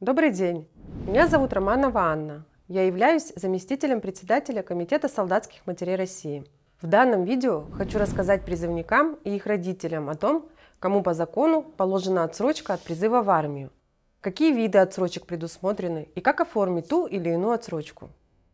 Добрый день. Меня зовут Романова Анна. Я являюсь заместителем председателя Комитета солдатских матерей России. В данном видео хочу рассказать призывникам и их родителям о том, кому по закону положена отсрочка от призыва в армию, какие виды отсрочек предусмотрены и как оформить ту или иную отсрочку.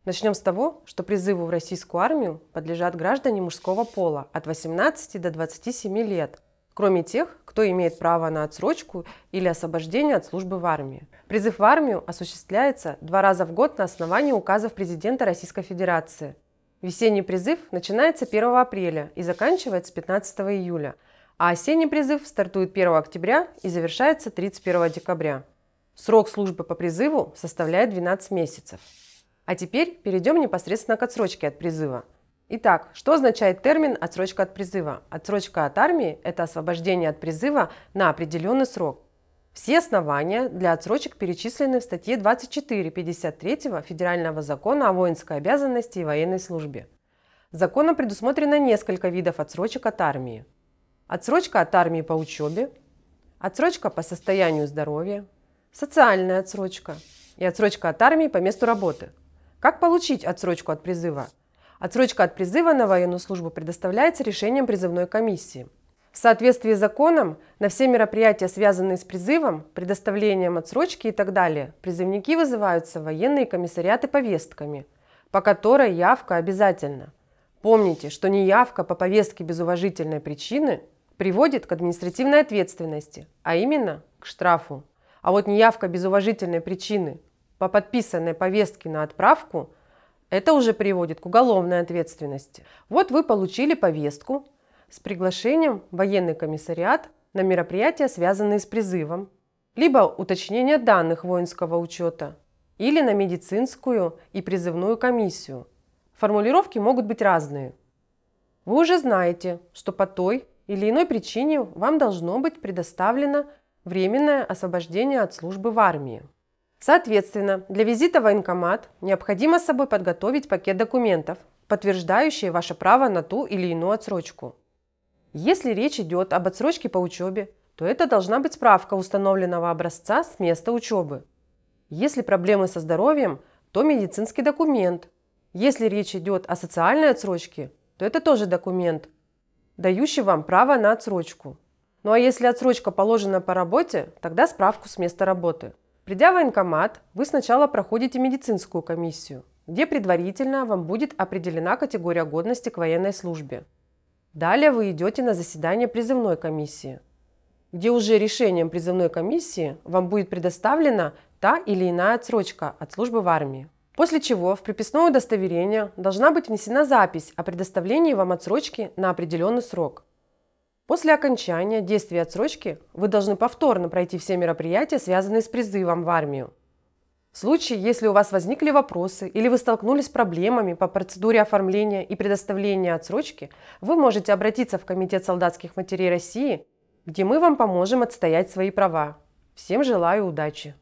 Начнем с того, что призыву в российскую армию подлежат граждане мужского пола от 18 до 27 лет, кроме тех, кто имеет право на отсрочку или освобождение от службы в армии. Призыв в армию осуществляется два раза в год на основании указов президента Российской Федерации. Весенний призыв начинается 1 апреля и заканчивается 15 июля, а осенний призыв стартует 1 октября и завершается 31 декабря. Срок службы по призыву составляет 12 месяцев. А теперь перейдем непосредственно к отсрочке от призыва – Итак, что означает термин «отсрочка от призыва»? Отсрочка от армии – это освобождение от призыва на определенный срок. Все основания для отсрочек перечислены в статье 24.53 Федерального закона о воинской обязанности и военной службе. Законом предусмотрено несколько видов отсрочек от армии. Отсрочка от армии по учебе, отсрочка по состоянию здоровья, социальная отсрочка и отсрочка от армии по месту работы. Как получить отсрочку от призыва? Отсрочка от призыва на военную службу предоставляется решением призывной комиссии. В соответствии с законом на все мероприятия, связанные с призывом, предоставлением отсрочки и так далее, призывники вызываются в военные комиссариаты повестками, по которой явка обязательна. Помните, что неявка по повестке без уважительной причины приводит к административной ответственности, а именно к штрафу. А вот неявка без уважительной причины по подписанной повестке на отправку – это уже приводит к уголовной ответственности. Вот вы получили повестку с приглашением в военный комиссариат на мероприятия, связанные с призывом, либо уточнение данных воинского учета, или на медицинскую и призывную комиссию. Формулировки могут быть разные. Вы уже знаете, что по той или иной причине вам должно быть предоставлено временное освобождение от службы в армии. Соответственно, для визита в военкомат необходимо с собой подготовить пакет документов, подтверждающие ваше право на ту или иную отсрочку. Если речь идет об отсрочке по учебе, то это должна быть справка установленного образца с места учебы. Если проблемы со здоровьем, то медицинский документ. Если речь идет о социальной отсрочке, то это тоже документ, дающий вам право на отсрочку. Ну а если отсрочка положена по работе, тогда справку с места работы. Придя в военкомат, вы сначала проходите медицинскую комиссию, где предварительно вам будет определена категория годности к военной службе. Далее вы идете на заседание призывной комиссии, где уже решением призывной комиссии вам будет предоставлена та или иная отсрочка от службы в армии. После чего в приписное удостоверение должна быть внесена запись о предоставлении вам отсрочки на определенный срок. После окончания действия отсрочки вы должны повторно пройти все мероприятия, связанные с призывом в армию. В случае, если у вас возникли вопросы или вы столкнулись с проблемами по процедуре оформления и предоставления отсрочки, вы можете обратиться в Комитет солдатских матерей России, где мы вам поможем отстоять свои права. Всем желаю удачи!